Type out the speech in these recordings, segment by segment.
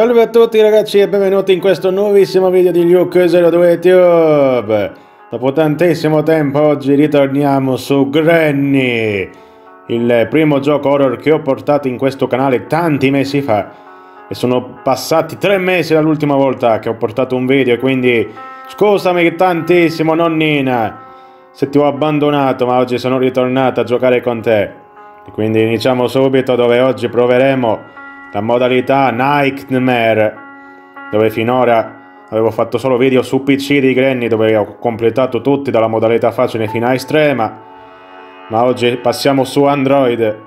Salve a tutti ragazzi e benvenuti in questo nuovissimo video di Luke02 Tube. Dopo tantissimo tempo oggi ritorniamo su Granny, il primo gioco horror che ho portato in questo canale tanti mesi fa. E sono passati tre mesi dall'ultima volta che ho portato un video, quindi scusami tantissimo nonnina se ti ho abbandonato, ma oggi sono ritornato a giocare con te. e Quindi iniziamo subito dove oggi proveremo la modalità Nightmare, dove finora avevo fatto solo video su PC di Granny dove ho completato tutti dalla modalità facile fino a estrema, ma oggi passiamo su Android,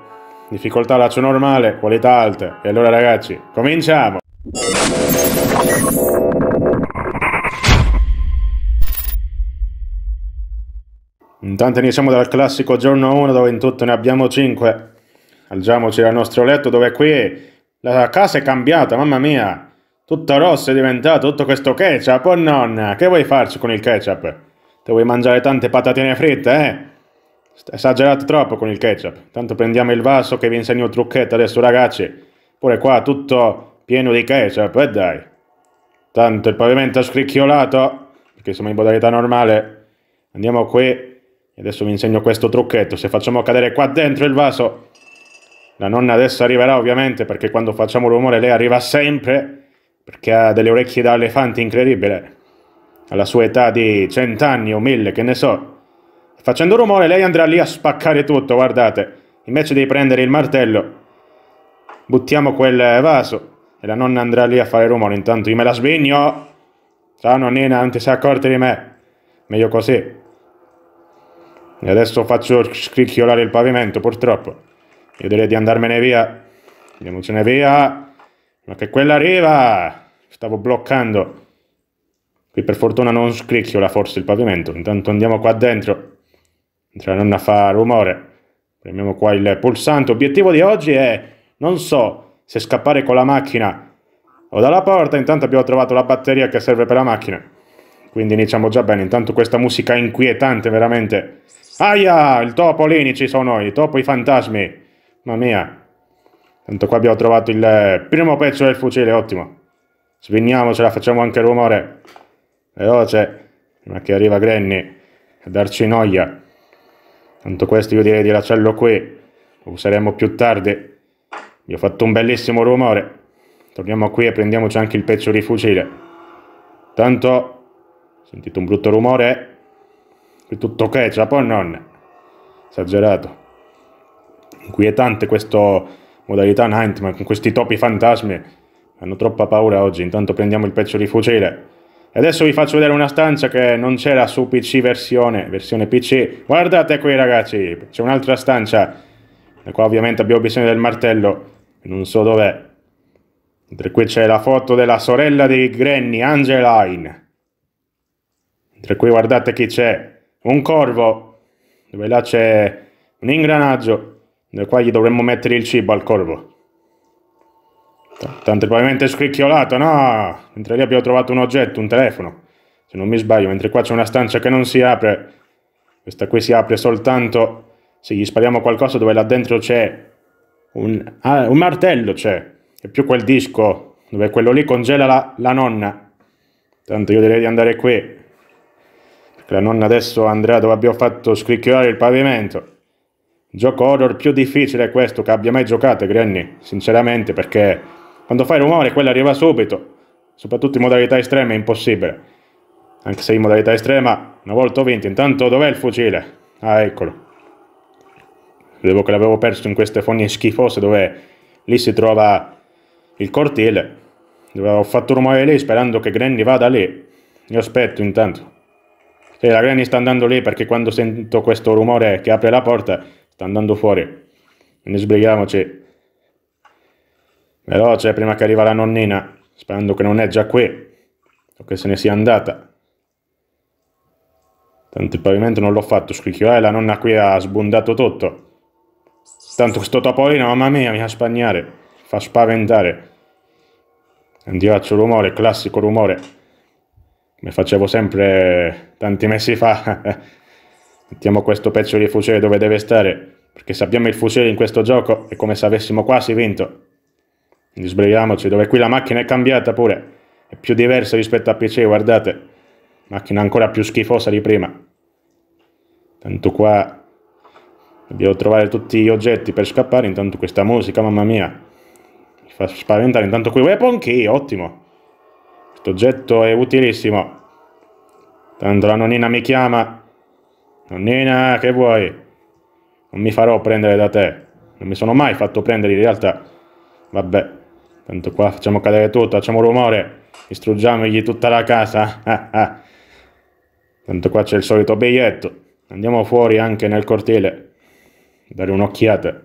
difficoltà laccio normale, qualità alta, e allora ragazzi, cominciamo! Intanto iniziamo dal classico giorno 1 dove in tutto ne abbiamo 5. Alziamoci dal nostro letto dove qui la casa è cambiata, mamma mia. Tutto rosso è diventato, tutto questo ketchup. Oh nonna, che vuoi farci con il ketchup? Te vuoi mangiare tante patatine fritte, eh? Esagerate troppo con il ketchup. Tanto prendiamo il vaso che vi insegno il trucchetto adesso, ragazzi. Pure qua tutto pieno di ketchup, eh dai. Tanto il pavimento è scricchiolato, perché siamo in modalità normale. Andiamo qui. E adesso vi insegno questo trucchetto. Se facciamo cadere qua dentro il vaso, la nonna adesso arriverà ovviamente perché quando facciamo rumore lei arriva sempre perché ha delle orecchie da elefante incredibile. Alla sua età di cent'anni o mille, che ne so. Facendo rumore lei andrà lì a spaccare tutto, guardate. Invece di prendere il martello, buttiamo quel vaso e la nonna andrà lì a fare rumore. Intanto io me la svegno. Ciao nonnina, non ti sei accorta di me. Meglio così. E adesso faccio scricchiolare il pavimento, purtroppo. Io direi di andarmene via. Andiamocene via. Ma che quella arriva! Stavo bloccando. Qui per fortuna non scricchiola forse il pavimento. Intanto andiamo qua dentro. La nonna fa rumore. Premiamo qua il pulsante. Obiettivo di oggi è, non so, se scappare con la macchina o dalla porta. Intanto abbiamo trovato la batteria che serve per la macchina. Quindi iniziamo già bene. Intanto questa musica inquietante, veramente. Aia! Il topo, lì ci sono i topo, i fantasmi. Mamma mia. Tanto qua abbiamo trovato il primo pezzo del fucile, ottimo. ce la facciamo anche il rumore. Veloce. Prima che arriva Granny a darci noia. Tanto questo io direi di lasciarlo qui. Lo useremo più tardi. Vi ho fatto un bellissimo rumore. Torniamo qui e prendiamoci anche il pezzo di fucile. Tanto, Sentite un brutto rumore. È tutto ok, ce la può non? Esagerato inquietante questa modalità Nightmare con questi topi fantasmi. Hanno troppa paura oggi, intanto prendiamo il pezzo di fucile. E adesso vi faccio vedere una stanza che non c'era su PC versione, versione PC. Guardate qui ragazzi, c'è un'altra stanza. E qua ovviamente abbiamo bisogno del martello, non so dov'è. Mentre qui c'è la foto della sorella di Granny, Angeline. Mentre qui guardate chi c'è, un corvo, dove là c'è un ingranaggio qua gli dovremmo mettere il cibo al corvo. Tanto è probabilmente scricchiolato, no? Mentre lì abbiamo trovato un oggetto, un telefono. Se non mi sbaglio, mentre qua c'è una stanza che non si apre. Questa qui si apre soltanto se gli spariamo qualcosa dove là dentro c'è un... Ah, un martello c'è. E più quel disco dove quello lì congela la, la nonna. Tanto io direi di andare qui. Perché la nonna adesso andrà dove abbiamo fatto scricchiolare il pavimento. Gioco horror più difficile è questo che abbia mai giocato, Granny, sinceramente, perché quando fai rumore quello arriva subito. Soprattutto in modalità estrema è impossibile. Anche se in modalità estrema, una volta ho vinto, intanto dov'è il fucile? Ah, eccolo. Vedevo che l'avevo perso in queste fogne schifose dove lì si trova il cortile. Dove ho fatto rumore lì sperando che Granny vada lì. Io aspetto intanto. E la Granny sta andando lì perché quando sento questo rumore che apre la porta Sta andando fuori. Non ne sbrighiamoci. Veloce, prima che arriva la nonnina. Sperando che non è già qui. O che se ne sia andata. Tanto il pavimento non l'ho fatto, scricchio. Eh, la nonna qui ha sbondato tutto. Tanto questo topolino, mamma mia, mi fa spagnare. Fa spaventare. Andiaccio rumore, classico rumore. Come facevo sempre tanti mesi fa. Mettiamo questo pezzo di fucile dove deve stare, perché se abbiamo il fucile in questo gioco è come se avessimo quasi vinto. Quindi sbrighiamoci, dove qui la macchina è cambiata pure. È più diversa rispetto a PC, guardate. Macchina ancora più schifosa di prima. Tanto qua dobbiamo trovare tutti gli oggetti per scappare, intanto questa musica, mamma mia. Mi fa spaventare, intanto qui weapon key, ottimo. Questo oggetto è utilissimo. Tanto la nonnina mi chiama, Nonnina, che vuoi? Non mi farò prendere da te. Non mi sono mai fatto prendere in realtà. Vabbè, tanto qua facciamo cadere tutto, facciamo rumore. Distruggiamogli tutta la casa. tanto qua c'è il solito biglietto. Andiamo fuori anche nel cortile. Dare un'occhiata.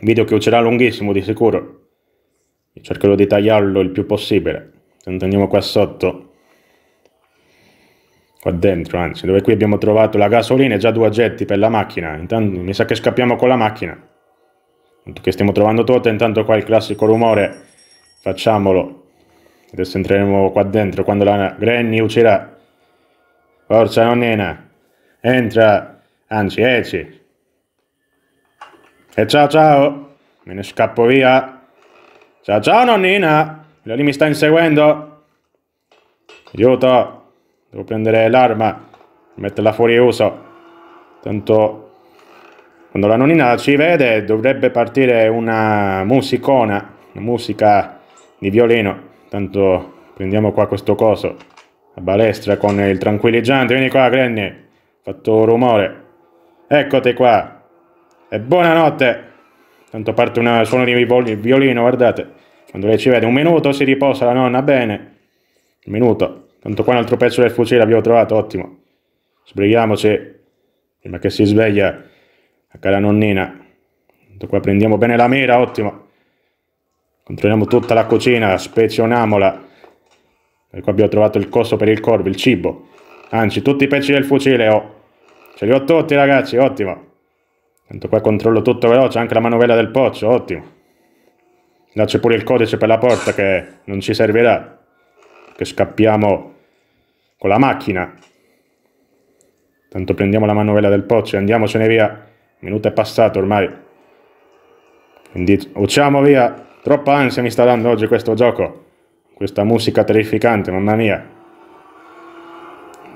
Video che uscirà lunghissimo di sicuro. Cercherò di tagliarlo il più possibile. Tanto andiamo qua sotto qua dentro, anzi, dove qui abbiamo trovato la gasolina e già due oggetti per la macchina. Intanto mi sa che scappiamo con la macchina. Tanto che stiamo trovando tutto, intanto qua il classico rumore, facciamolo. Adesso entreremo qua dentro quando la Granny uscirà. Forza nonnina, entra, anzi esci. E ciao ciao, me ne scappo via. Ciao ciao nonnina, la lì mi sta inseguendo. Aiuto. Devo prendere l'arma, metterla fuori uso. Tanto quando la nonnina ci vede dovrebbe partire una musicona, una musica di violino. Tanto prendiamo qua questo coso, la balestra con il tranquillizzante. Vieni qua, Granny, fatto rumore. Eccoti qua. E buonanotte. Tanto parte un suono di violino, guardate. Quando lei ci vede un minuto si riposa la nonna bene. Un minuto. Tanto qua un altro pezzo del fucile l'abbiamo trovato, ottimo. Sbrighiamoci, prima che si sveglia la cara nonnina. Tanto qua prendiamo bene la mira, ottimo. Controlliamo tutta la cucina, spezioniamola. E qua abbiamo trovato il costo per il corvo, il cibo. Anzi, tutti i pezzi del fucile ho. Oh. Ce li ho tutti ragazzi, ottimo. Tanto qua controllo tutto veloce, anche la manovella del pozzo, ottimo. Là c'è pure il codice per la porta che non ci servirà. Che scappiamo con la macchina. Tanto prendiamo la manovella del pozzo e andiamocene via. Il minuto è passato ormai. Quindi usciamo via. Troppa ansia mi sta dando oggi questo gioco. Questa musica terrificante, mamma mia.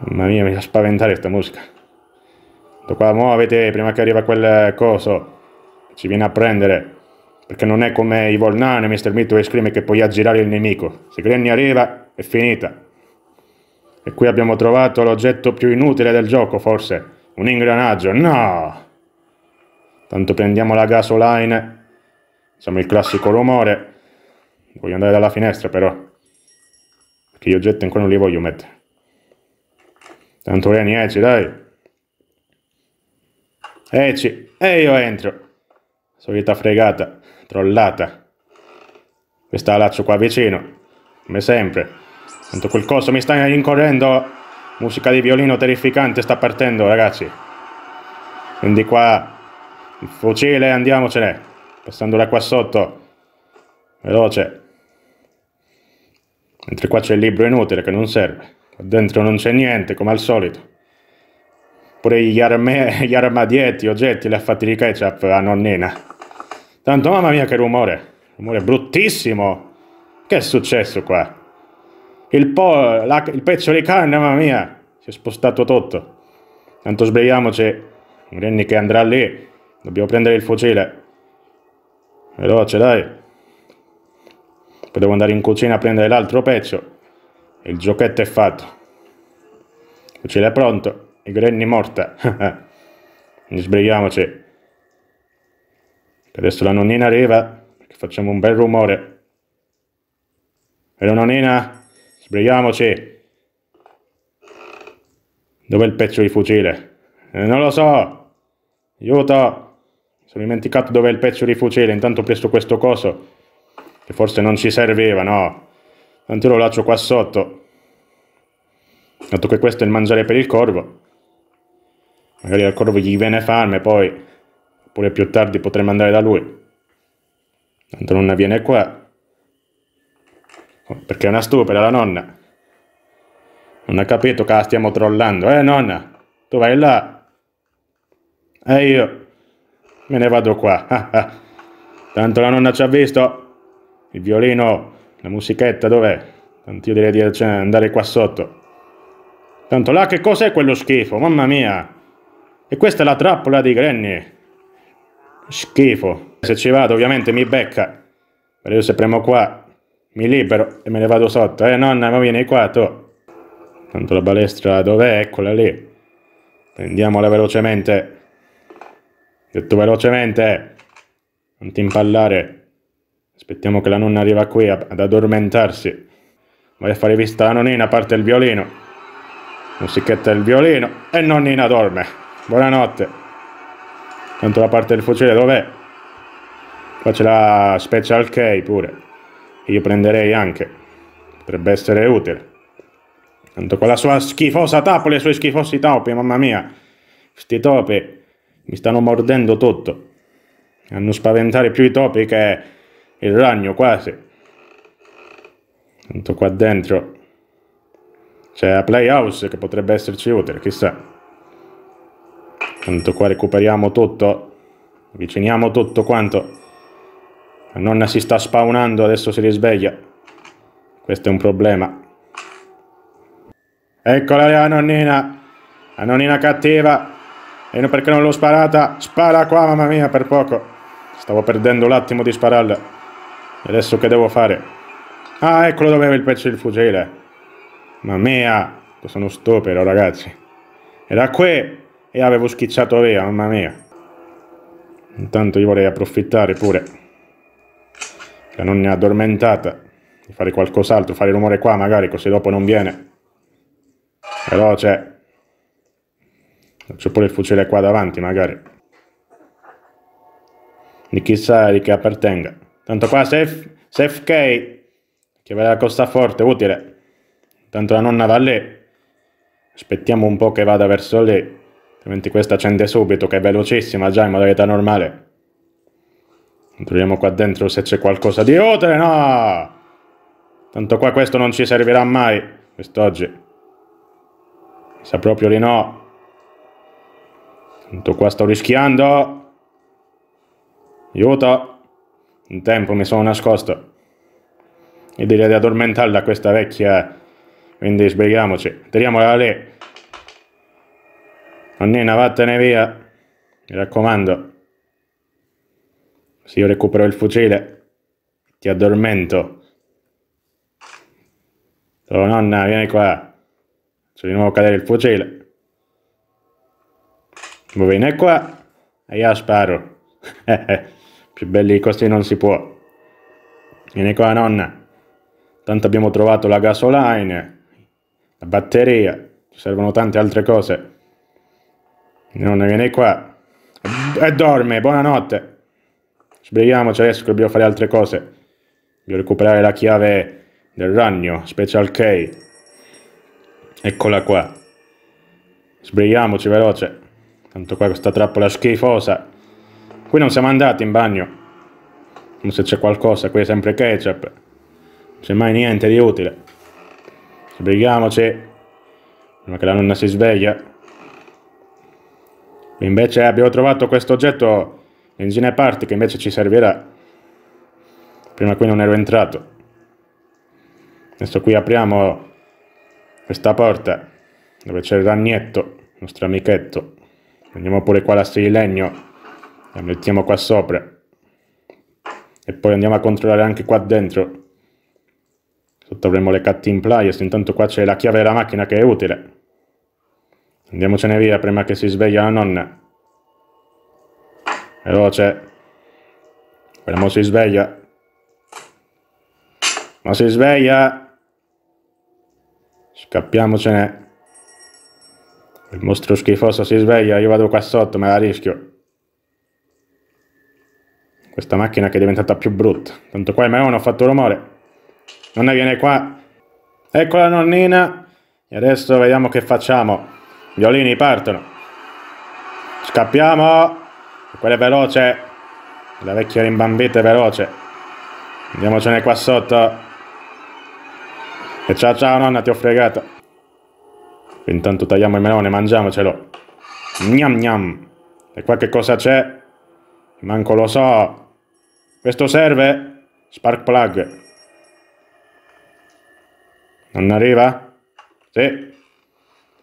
Mamma mia, mi fa spaventare questa musica. Tutto qua muovete prima che arriva quel coso. Ci viene a prendere. Perché non è come i Volnane, Mr. Mito e Scream che puoi aggirare il nemico. Se Granny arriva, è finita. E qui abbiamo trovato l'oggetto più inutile del gioco, forse. Un ingranaggio. No! Tanto prendiamo la gasoline. Siamo il classico rumore. Voglio andare dalla finestra, però. Perché gli oggetti ancora non li voglio mettere. Tanto Reni, esci, dai. Esci. E io entro. Solita fregata. Trollata. Questa la laccio qua vicino. Come sempre. Sento quel coso, mi sta rincorrendo. Musica di violino terrificante sta partendo, ragazzi. Quindi qua, il fucile, andiamocene. Passando da qua sotto. Veloce. Mentre qua c'è il libro inutile che non serve. Qua dentro non c'è niente, come al solito. Pure gli, arme, gli armadietti, oggetti, le fatti di ketchup a nonnina. Tanto mamma mia che rumore. Rumore bruttissimo. Che è successo qua? il, po- la, il pezzo di carne, mamma mia, si è spostato tutto. Tanto sbrigiamoci, Renni che andrà lì, dobbiamo prendere il fucile. Veloce, dai. Poi devo andare in cucina a prendere l'altro pezzo. Il giochetto è fatto. Il fucile è pronto, i Granny morta. sbrighiamoci. Che adesso la nonnina arriva, facciamo un bel rumore. Vero nonnina? Sbrighiamoci. Dov'è il pezzo di fucile? Eh, non lo so. Aiuto. Sono dimenticato dov'è il pezzo di fucile. Intanto ho preso questo coso. Che forse non ci serviva, no. Tanto lo lascio qua sotto. Dato che questo è il mangiare per il corvo. Magari al corvo gli viene fame poi. Oppure più tardi potremmo andare da lui. Tanto non avviene viene qua perché è una stupida la nonna. Non ha capito che la stiamo trollando. Eh nonna, tu vai là. E io me ne vado qua. Ah, ah. Tanto la nonna ci ha visto. Il violino, la musichetta dov'è? Tanto io direi di cioè, andare qua sotto. Tanto là che cos'è quello schifo? Mamma mia. E questa è la trappola di Granny. Schifo. Se ci vado ovviamente mi becca. Però io se premo qua mi libero e me ne vado sotto. Eh nonna, ma vieni qua tu. Tanto la balestra dov'è? Eccola lì. Prendiamola velocemente. Detto velocemente. Eh. Non ti impallare. Aspettiamo che la nonna arriva qui ad addormentarsi. Vai a fare vista a nonnina, parte il violino. Musichetta il violino e nonnina dorme. Buonanotte. Tanto la parte del fucile dov'è? Qua c'è la special K pure io prenderei anche. Potrebbe essere utile. Tanto con la sua schifosa tappa le sue schifosi topi, mamma mia. questi topi mi stanno mordendo tutto. Hanno spaventare più i topi che il ragno quasi. Tanto qua dentro c'è la Playhouse che potrebbe esserci utile, chissà. Tanto qua recuperiamo tutto, avviciniamo tutto quanto. La nonna si sta spawnando, adesso si risveglia. Questo è un problema. Eccola la nonnina. La nonnina cattiva. E perché non l'ho sparata? Spara qua, mamma mia, per poco. Stavo perdendo l'attimo di spararla. E adesso che devo fare? Ah, eccolo dove aveva il pezzo del fucile. Mamma mia, sono stupido, ragazzi. Era qui e avevo schizzato via, mamma mia. Intanto io vorrei approfittare pure la nonna addormentata, fare qualcos'altro, fare rumore qua magari, così dopo non viene. Però c'è... C'è pure il fucile qua davanti magari. Di chissà di che appartenga. Tanto qua safe, safe key, che va la costa forte, utile. Tanto la nonna va lì. Aspettiamo un po' che vada verso lì. Altrimenti questa accende subito, che è velocissima già in modalità normale. Proviamo qua dentro se c'è qualcosa di utile, no! Tanto qua questo non ci servirà mai, quest'oggi. Sa proprio di no. Tanto qua sto rischiando. Aiuto. In tempo mi sono nascosto. E direi di addormentarla questa vecchia. Eh. Quindi sbrighiamoci. Tiriamola lì. Nonnina vattene via. Mi raccomando. Se io recupero il fucile, ti addormento. Oh nonna, vieni qua. Faccio di nuovo cadere il fucile. Vieni qua e io sparo. Più belli così non si può. Vieni qua nonna. Tanto abbiamo trovato la gasoline, la batteria. Ci servono tante altre cose. Nonna, vieni qua. E dorme, buonanotte. Sbrighiamoci adesso che dobbiamo fare altre cose. Voglio recuperare la chiave del ragno, special key. Eccola qua. Sbrighiamoci veloce. Tanto qua questa trappola schifosa. Qui non siamo andati in bagno. Non se c'è qualcosa, qui è sempre ketchup. Non c'è mai niente di utile. Sbrighiamoci. Prima che la nonna si sveglia. Invece eh, abbiamo trovato questo oggetto L'engine a parte che invece ci servirà, prima qui non ero entrato. Adesso qui apriamo questa porta dove c'è il ragnetto, il nostro amichetto. Prendiamo pure qua l'asse di legno, la mettiamo qua sopra. E poi andiamo a controllare anche qua dentro. Sotto avremo le cat in pliers, intanto qua c'è la chiave della macchina che è utile. Andiamocene via prima che si sveglia la nonna. Veloce. vediamo non si sveglia. Ma si sveglia. Scappiamocene. Il mostro schifoso si sveglia, io vado qua sotto, me la rischio. Questa macchina che è diventata più brutta. Tanto qua ma M1 ha fatto rumore. non ne viene qua. Ecco la nonnina. E adesso vediamo che facciamo. I violini partono. Scappiamo. Quella è veloce. La vecchia rimbambita è veloce. Andiamocene qua sotto. E ciao ciao nonna, ti ho fregato. Intanto tagliamo il melone, mangiamocelo. Gnam gnam. E qua che cosa c'è? Manco lo so. Questo serve? Spark plug. Non arriva? Sì.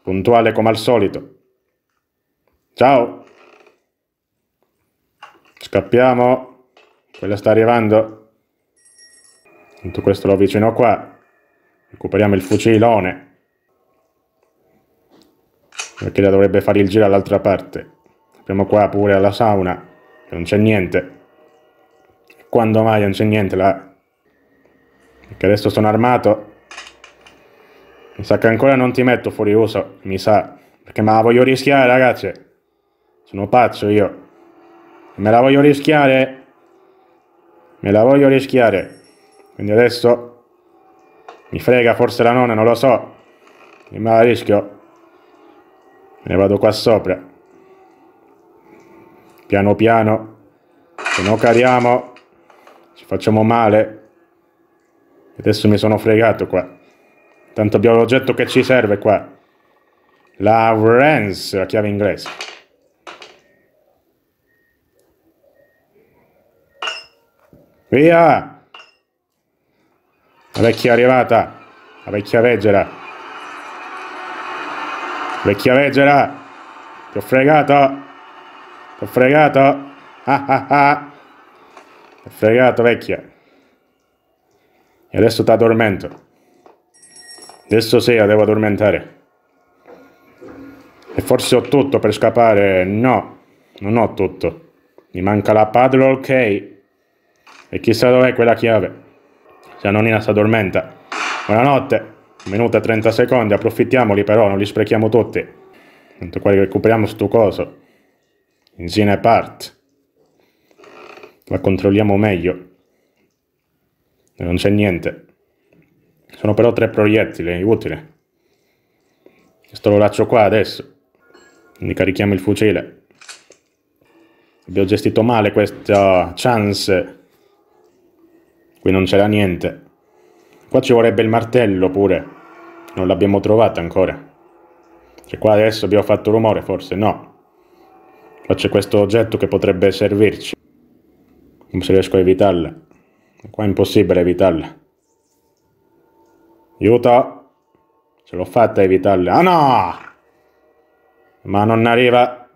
Puntuale come al solito. Ciao. Scappiamo. Quella sta arrivando. Tutto questo lo avvicino qua. Recuperiamo il fucilone. Perché la dovrebbe fare il giro all'altra parte. Apriamo qua pure alla sauna. Non c'è niente. Quando mai non c'è niente là? Perché adesso sono armato. Mi sa che ancora non ti metto fuori uso, mi sa. Perché ma la voglio rischiare, ragazzi Sono pazzo io. Me la voglio rischiare. Me la voglio rischiare. Quindi adesso mi frega forse la nonna, non lo so. Mi me la rischio. Me ne vado qua sopra. Piano piano. Se no cariamo, ci facciamo male. Adesso mi sono fregato qua. Tanto abbiamo l'oggetto che ci serve qua. La Wrens, la chiave inglese. Via! La vecchia è arrivata. La vecchia veggera. Vecchia veggera. Ti ho fregato. Ti ho fregato. Ah ah ah. Ti ho fregato vecchia. E adesso ti addormento. Adesso sì, la devo addormentare. E forse ho tutto per scappare. No, non ho tutto. Mi manca la paddle ok. E chissà dov'è quella chiave. Se si addormenta. Buonanotte. minuto e 30 secondi, approfittiamoli però, non li sprechiamo tutti. Tanto quali recuperiamo sto coso. Insine part. La controlliamo meglio. E non c'è niente. Sono però tre proiettili, utile. Questo lo lascio qua adesso. Quindi carichiamo il fucile. Abbiamo gestito male questa chance Qui non c'era niente. Qua ci vorrebbe il martello pure. Non l'abbiamo trovata ancora. Cioè qua adesso abbiamo fatto rumore, forse no. Qua c'è questo oggetto che potrebbe servirci. Non se riesco a evitarla. Qua è impossibile evitarla. Aiuto! Ce l'ho fatta a evitarla. Ah no! Ma non arriva.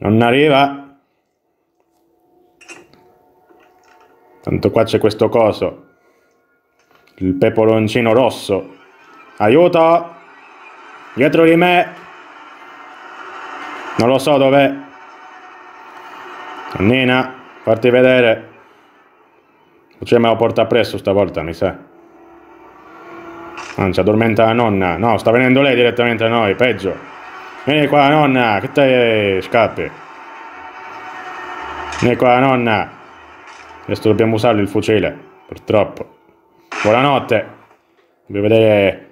Non arriva. Tanto qua c'è questo coso. Il peperoncino rosso. Aiuto! Dietro di me! Non lo so dov'è. Nina, farti vedere. Cioè me lo porta presso stavolta, mi sa. Ah, non ci addormenta la nonna. No, sta venendo lei direttamente a noi, peggio. Vieni qua, nonna, che te scappi. Vieni qua, nonna. Adesso dobbiamo usarlo il fucile, purtroppo. Buonanotte. Voglio vedere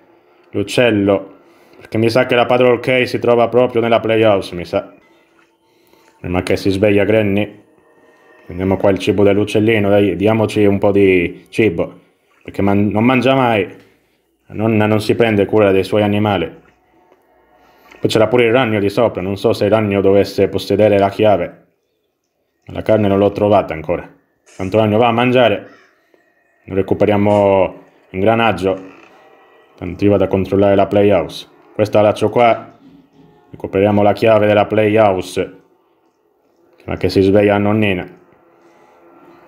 l'uccello. Perché mi sa che la Patrol K si trova proprio nella Playhouse, mi sa. Prima che si sveglia Granny. Prendiamo qua il cibo dell'uccellino, dai, diamoci un po' di cibo. Perché man non mangia mai. La nonna non si prende cura dei suoi animali. Poi c'era pure il ragno di sopra, non so se il ragno dovesse possedere la chiave. La carne non l'ho trovata ancora. Antonio va a mangiare, recuperiamo ingranaggio, tanto io vado a controllare la playhouse. Questa laccio qua, recuperiamo la chiave della playhouse, ma che si sveglia a nonnina.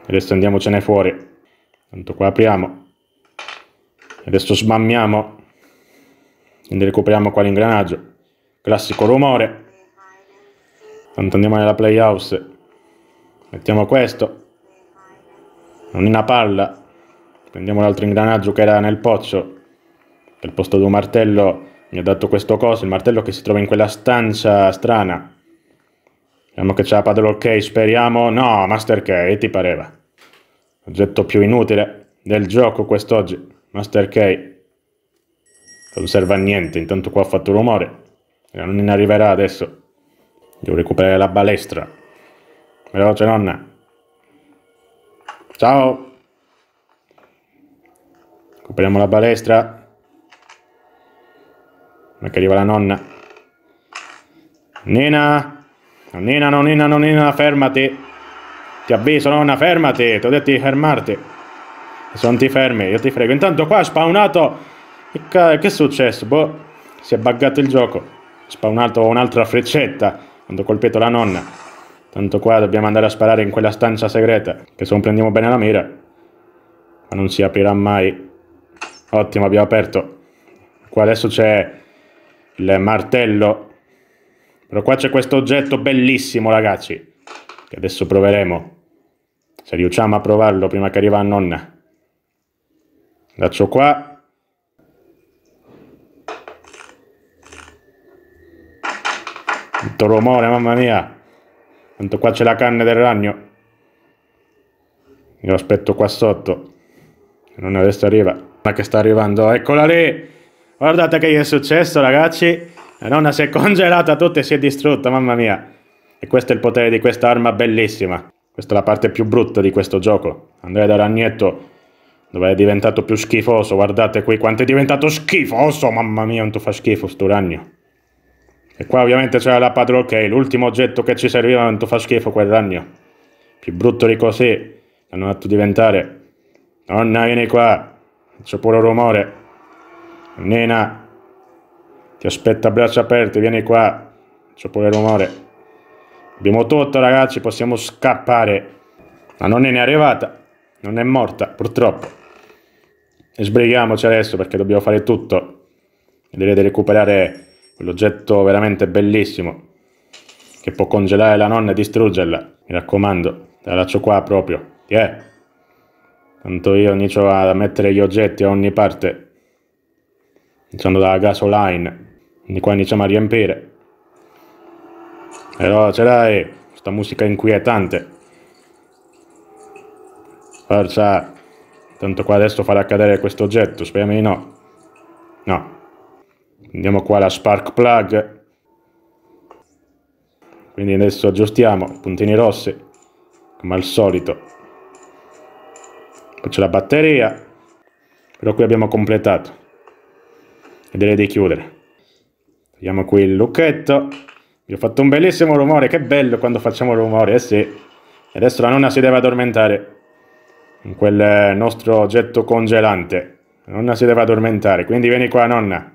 Adesso andiamocene fuori, tanto qua apriamo, adesso smammiamo, quindi recuperiamo qua l'ingranaggio, classico rumore, tanto andiamo nella playhouse, mettiamo questo, non è una palla prendiamo l'altro ingranaggio che era nel pozzo al posto di un martello mi ha dato questo coso il martello che si trova in quella stanza strana vediamo che c'è la paddle ok speriamo no master key ti pareva oggetto più inutile del gioco quest'oggi master key non serve a niente intanto qua ha fatto rumore non ne arriverà adesso devo recuperare la balestra veloce nonna Ciao. Copriamo la balestra. Ma ecco, che arriva la nonna. Nena. Nena, non nena, non nena, fermati. Ti avviso, nonna, fermati. Ti ho detto di fermarti. Se non ti fermi, io ti frego. Intanto qua ha spawnato. Che è successo? Boh, si è buggato il gioco. Spawnato un'altra freccetta quando ho colpito la nonna. Tanto qua dobbiamo andare a sparare in quella stanza segreta, che se non prendiamo bene la mira, ma non si aprirà mai. Ottimo, abbiamo aperto. Qua adesso c'è il martello. Però qua c'è questo oggetto bellissimo, ragazzi, che adesso proveremo. Se riusciamo a provarlo prima che arriva la nonna. Laccio qua. Quanto rumore, mamma mia! Tanto qua c'è la canna del ragno. Io aspetto qua sotto. Non adesso arriva. Ma che sta arrivando. Eccola lì. Guardate che gli è successo, ragazzi. La nonna si è congelata tutta e si è distrutta, mamma mia. E questo è il potere di questa arma bellissima. Questa è la parte più brutta di questo gioco. Andrea da ragnetto dove è diventato più schifoso. Guardate qui quanto è diventato schifoso. Mamma mia, quanto fa schifo sto ragno. E qua ovviamente c'era la Patrol K, l'ultimo oggetto che ci serviva quanto fa schifo quel ragno. Più brutto di così, l'hanno fatto diventare. Nonna vieni qua, c'è pure rumore. Nena, ti aspetta a braccia aperte, vieni qua, c'è pure rumore. Abbiamo tutto ragazzi, possiamo scappare. La nonna è arrivata, non è morta purtroppo. E sbrighiamoci adesso perché dobbiamo fare tutto. Vedrete recuperare quell'oggetto veramente bellissimo che può congelare la nonna e distruggerla. Mi raccomando, la lascio qua proprio. Ti è? Tanto io inizio a mettere gli oggetti a ogni parte. Iniziando dalla gasoline. Quindi qua iniziamo a riempire. Però ce l'hai, questa musica inquietante. Forza! Tanto qua adesso farà cadere questo oggetto, speriamo di no. No, andiamo qua alla spark plug quindi adesso aggiustiamo puntini rossi come al solito poi c'è la batteria però qui abbiamo completato e direi di chiudere vediamo qui il lucchetto vi ho fatto un bellissimo rumore che bello quando facciamo rumore eh sì adesso la nonna si deve addormentare in quel nostro oggetto congelante la nonna si deve addormentare quindi vieni qua nonna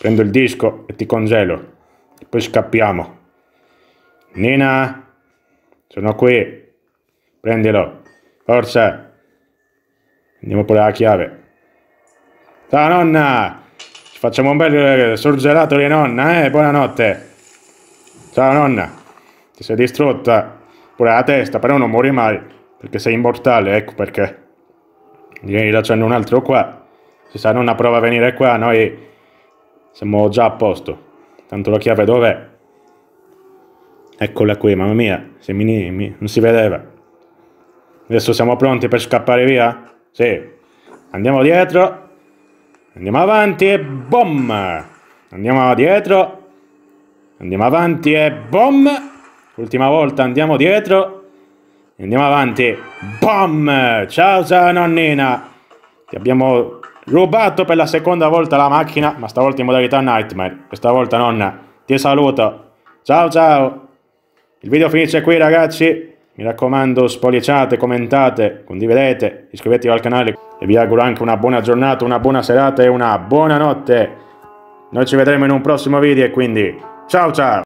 Prendo il disco e ti congelo. E poi scappiamo. Nina, sono qui. Prendilo. Forza. Andiamo pure la chiave. Ciao nonna! Ci facciamo un bel sorgelato di nonna, eh? Buonanotte. Ciao nonna. Ti sei distrutta. Pure la testa, però non muori mai. Perché sei immortale, ecco perché. Vieni, là c'è un altro qua. Se sa nonna prova a venire qua, noi siamo già a posto. Tanto la chiave dov'è? Eccola qui, mamma mia. Se mi, mi, non si vedeva. Adesso siamo pronti per scappare via? Sì. Andiamo dietro. Andiamo avanti e boom! Andiamo dietro. Andiamo avanti e boom! Ultima volta andiamo dietro. Andiamo avanti. Boom! Ciao, ciao nonnina. Ti abbiamo rubato per la seconda volta la macchina, ma stavolta in modalità Nightmare. Questa volta nonna, ti saluto. Ciao ciao. Il video finisce qui ragazzi. Mi raccomando, spolliciate, commentate, condividete, iscrivetevi al canale e vi auguro anche una buona giornata, una buona serata e una buona notte. Noi ci vedremo in un prossimo video e quindi ciao ciao!